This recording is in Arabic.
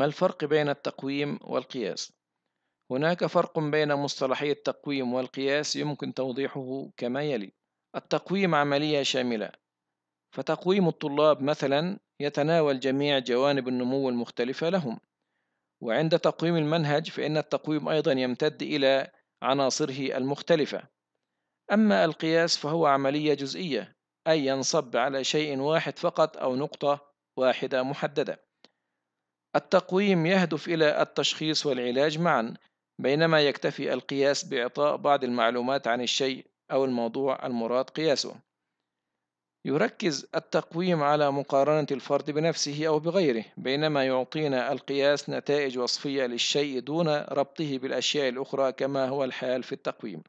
ما الفرق بين التقويم والقياس هناك فرق بين مصطلحي التقويم والقياس يمكن توضيحه كما يلي التقويم عملية شاملة فتقويم الطلاب مثلا يتناول جميع جوانب النمو المختلفة لهم وعند تقويم المنهج فإن التقويم أيضا يمتد إلى عناصره المختلفة أما القياس فهو عملية جزئية أي ينصب على شيء واحد فقط أو نقطة واحدة محددة التقويم يهدف إلى التشخيص والعلاج معا بينما يكتفي القياس بإعطاء بعض المعلومات عن الشيء أو الموضوع المراد قياسه يركز التقويم على مقارنة الفرد بنفسه أو بغيره بينما يعطينا القياس نتائج وصفية للشيء دون ربطه بالأشياء الأخرى كما هو الحال في التقويم